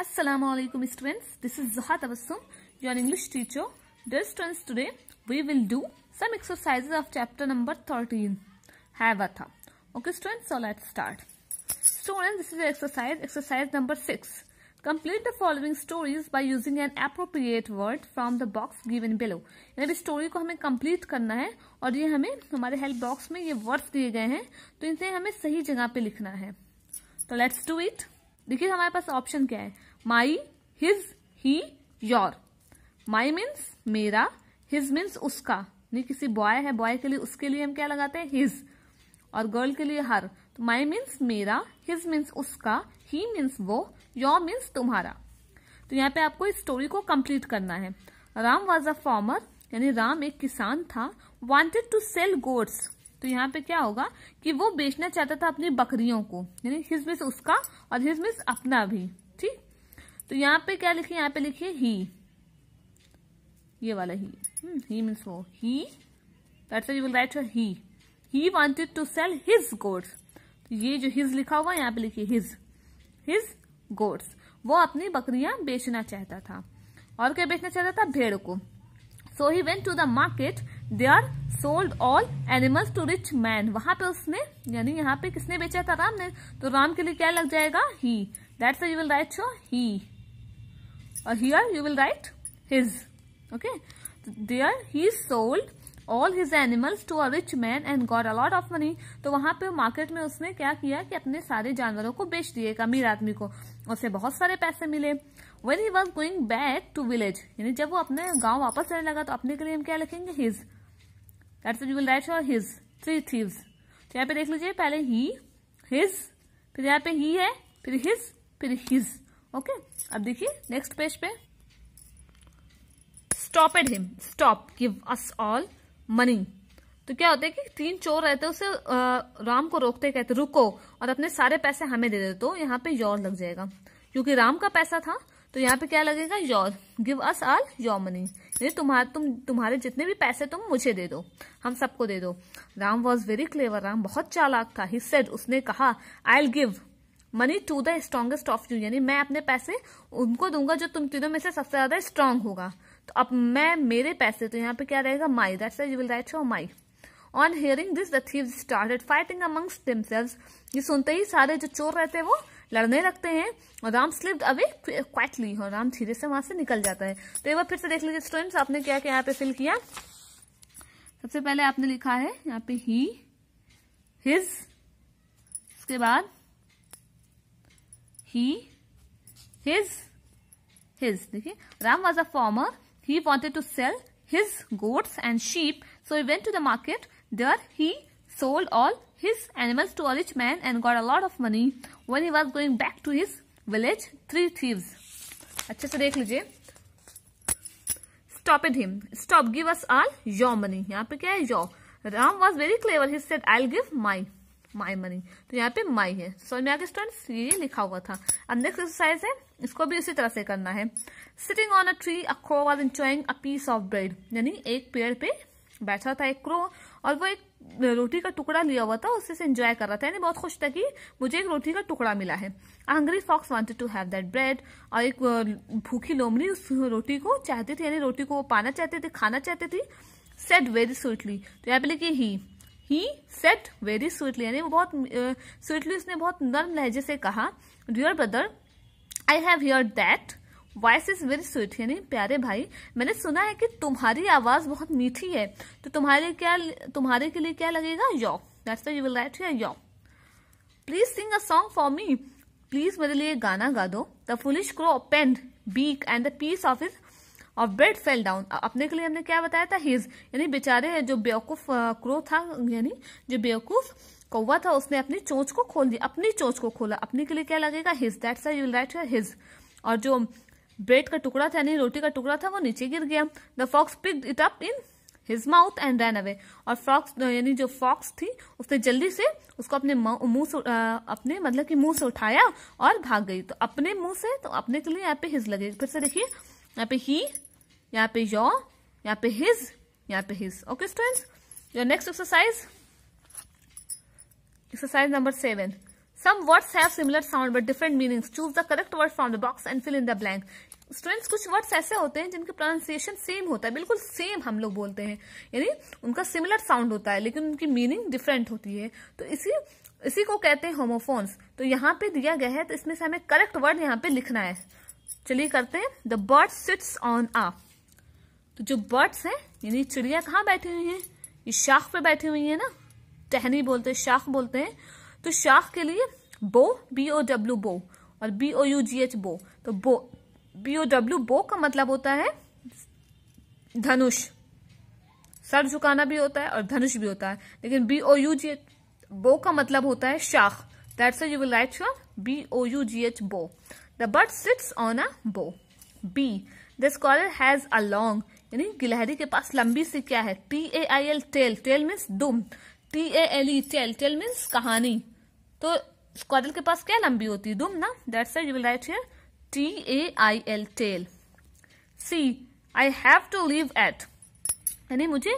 Assalamu alaikum students. This is Zoha Tabassum, your English teacher. Dear students, today we will do some exercises of chapter number 13, have a tha Okay students, so let's start. Students, this is the exercise, exercise number 6. Complete the following stories by using an appropriate word from the box given below. yani यानी story ko hame complete karna hai aur ye hame hamare help box mein ye words diye gaye hain to inse hame sahi jagah pe likhna hai so let's do it देखिए हमारे पास option क्या है my his he your my means मेरा his means उसका नहीं किसी boy है boy के लिए उसके लिए हम क्या लगाते हैं हिज और गर्ल के लिए हर तो माई मीन्स मेरा हिज मीन्स उसका ही मीन्स वो योर मीन्स तुम्हारा तो यहाँ पे आपको इस स्टोरी को कंप्लीट करना है राम वॉज अ फार्मर यानी राम एक किसान था वॉन्टेड टू सेल गोड्स तो यहाँ पे क्या होगा कि वो बेचना चाहता था अपनी बकरियों को यानी हिज मिस उसका और हिज मिस अपना भी ठीक तो यहाँ पे क्या लिखिए यहाँ पे लिखिए ही ये वाला ही ही मीन्स वो he that's you will write he he wanted to sell his goods ये जो हिज लिखा हुआ यहाँ पे लिखिए हिज हिज गोड्स वो अपनी बकरियां बेचना चाहता था और क्या बेचना चाहता था भेड़ को so he went to the market they are sold all animals to rich man वहां पे उसने यानी यहाँ पे किसने बेचा था राम ने तो राम के लिए क्या लग जाएगा he that's you will write so he और here you will write his okay are he sold all his animals to a rich man and got a lot of money तो वहां पे मार्केट में उसने क्या किया कि अपने सारे जानवरों को बेच दिए एक अमीर आदमी को उसे बहुत सारे पैसे मिले when he was going back to village यानी जब वो अपने गांव वापस जाने लगा तो अपने के लिए हम क्या लिखेंगे his that's you will write your his three thieves तो यहाँ पे देख लीजिए पहले ही हिज फिर यहाँ पे ही है फिर हिज फिर हिज ओके अब देखिए नेक्स्ट पेज पे stop at him stop give us all money तो क्या होता है कि तीन चोर रहते उसे राम को रोकते कहते रुको और अपने सारे पैसे हमें दे देते तो यहाँ पे योर लग जाएगा क्योंकि राम का पैसा था तो यहाँ पे क्या लगेगा your give us all your money यानी तुम्हारे तुम तुम्हारे जितने भी पैसे तुम मुझे दे दो हम सबको दे दो Ram was very clever Ram बहुत चालाक था ही सेड उसने कहा I'll give money to the strongest of you यानी मैं अपने पैसे उनको दूंगा जो तुम तीनों में से सबसे ज्यादा स्ट्रांग होगा तो अब मैं मेरे पैसे तो यहाँ पे क्या रहेगा my that's you will write your my on hearing this the thief started fighting amongst themselves ये सुनते ही सारे जो चोर रहते हैं वो लड़ने लगते हैं और राम स्लिप्ड अवे क्वाइटली और राम धीरे से वहां से निकल जाता है तो एक बार फिर से देख लीजिए स्टूडेंट्स आपने क्या क्या यहाँ पे फिल किया सबसे पहले आपने लिखा है यहाँ पे ही हिज उसके बाद ही हिज हिज देखिए Ram was a farmer he wanted to sell his goods and sheep so he went to the market there he sold all his animals to a rich man and got a lot of money. When he was going back to his village, three thieves. acha se dekh lijiye Stop it him. Stop. Give us all your money. yahan pe kya hai your. Ram was very clever. He said, I'll give my my money तो यहाँ पे माई है समझ में आगे students ये लिखा हुआ था अब नेक्स्ट एक्सरसाइज है इसको भी इसी तरह से करना है sitting on a tree a crow was enjoying a piece of bread यानी एक पेड़ पे बैठा था एक क्रो और वो एक रोटी का टुकड़ा लिया हुआ था उससे इंजॉय एंजॉय कर रहा था यानी बहुत खुश था कि मुझे एक रोटी का टुकड़ा मिला है hungry fox wanted to have that bread और एक भूखी लोमड़ी उस रोटी को चाहती थी यानी रोटी को वो पाना चाहते थे खाना चाहती थी सेट वेरी स्वीटली तो यहाँ पे लिखिए he he said very sweetly यानी वो बहुत स्वीटली uh, उसने बहुत नर्म लहजे से कहा dear brother I have hear that voice is very sweet यानी प्यारे भाई मैंने सुना है कि तुम्हारी आवाज बहुत मीठी है तो तुम्हारे क्या तुम्हारे के लिए क्या लगेगा your that's you will write here your please sing a song for me please मेरे लिए गाना गा दो the foolish crow opened beak and the piece of is और बेड फेल डाउन अपने के लिए हमने क्या बताया था हिज यानी बेचारे जो बेवकूफ क्रो था यानी जो बेवकूफ कौवा था उसने अपनी चोंच को खोल दिया अपनी चोंच को खोला अपने के लिए क्या लगेगा his that's you will write his और जो ब्रेड का टुकड़ा था यानी रोटी का टुकड़ा था वो नीचे गिर गया the fox pick it up in his mouth and ran away और फॉक्स यानी जो फॉक्स थी उसने जल्दी से उसको अपने मुंह से अपने मतलब कि मुंह से उठाया और भाग गई तो अपने मुंह से तो अपने के लिए यहाँ पे हिज लगे फिर से देखिए यहाँ पे ही यहाँ पे यो यहाँ पे हिज यहाँ पे his okay students your next exercise exercise number seven Some words have similar sound but different meanings. Choose the correct word from the box and fill in the blank. Students कुछ words ऐसे होते हैं जिनके pronunciation same होता है बिल्कुल same हम लोग बोलते हैं यानी उनका सिमिलर साउंड होता है लेकिन उनकी मीनिंग डिफरेंट होती है तो इसी इसी को कहते हैं होमोफोन्स तो यहाँ पे दिया गया है तो इसमें से हमें करेक्ट वर्ड यहाँ पे लिखना है चलिए करते हैं the bird sits on a तो जो बर्ड्स हैं यानी चिड़िया कहाँ बैठी हुई है ये शाख पे बैठी हुई है ना टहनी बोलते हैं शाख बोलते हैं तो शाख के लिए बो बी ओ डब्ल्यू बो और B O U G H bough तो बो बीओडब्ल्यू बो का मतलब होता है धनुष सर झुकाना भी होता है और धनुष भी होता है लेकिन B O U G H bough का मतलब होता है शाख that's you will write your B O U G H bough the bird sits on a bough be the squirrel has a long यानी गिलहरी के पास लंबी सी क्या है T A I L tail tell means डुम T A L E tale tell means कहानी तो स्क्वाडल के पास क्या लंबी होती है डुम ना that's you will write your T A I L tail see I have to leave at यानी मुझे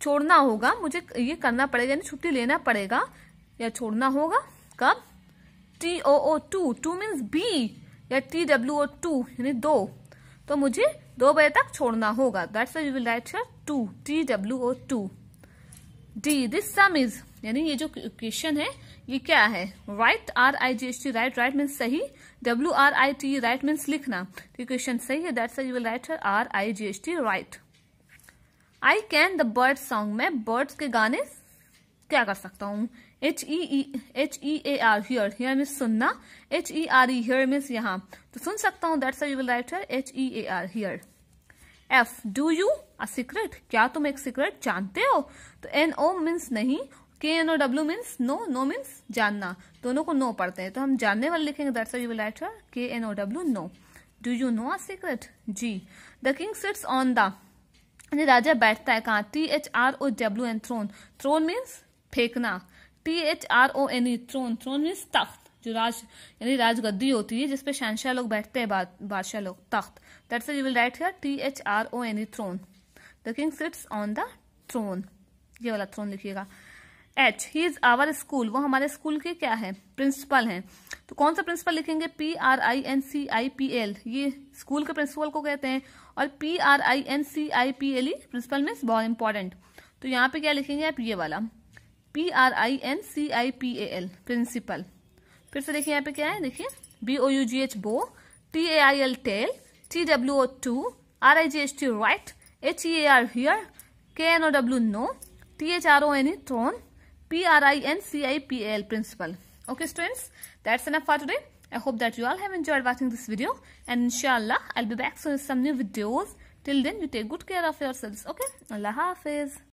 छोड़ना होगा मुझे ये करना पड़ेगा यानी छुट्टी लेना पड़ेगा या छोड़ना होगा कब T O O too too means बी या टी डब्ल्यू ओ टू यानी दो तो मुझे दो बजे तक छोड़ना होगा that's you will write two T W O two the this sum is यानी ये जो क्वेश्चन है ये क्या है right R I G H T right right means सही W R I T write means लिखना तो क्वेश्चन सही है that's you will right R I G H T right I can the bird song मैं birds के गाने क्या कर सकता हूँ H E H E A R hear hear means सुनना H E R E here means यहाँ तो सुन सकता हूँ that's you will write H E A R hear F do you a secret क्या तुम एक सीक्रेट जानते हो तो एन ओ मीन्स नहीं K N O W means know know means जानना दोनों को नो पढ़ते हैं तो हम जानने वाले लिखेंगे you will write K N O W know do you know a secret जी the king sits on the राजा बैठता है कहा T H R O W N thrown throne means फेंकना T H R O N E throne throne means तख्त जो राज यानी राजगद्दी होती है जिसपे शहनशाह लोग बैठते हैं बादशाह लोग तख्त that's you will write here T H R O N E throne the king sits on the throne ये वाला थ्रोन लिखिएगा H he is our school वो हमारे स्कूल के क्या है प्रिंसिपल हैं तो कौन सा प्रिंसिपल लिखेंगे P R I N C I P L ये स्कूल के प्रिंसिपल को कहते हैं और P R I N C I P L E principle means बहुत इंपॉर्टेंट तो यहाँ पे क्या लिखेंगे आप ये वाला P R I N C I P A L principal फिर से देखिए यहाँ पे क्या है देखिए B O U G H bough T A I L tell T W O two R I G H T right H E A R hear K N O W know T H R O N E throne P R I N C I P L principal okay students that's enough for today I hope that you all have enjoyed watching this video and इनशाला I be back some new videos till then you take good care of your sales okay अल्लाह हाफिज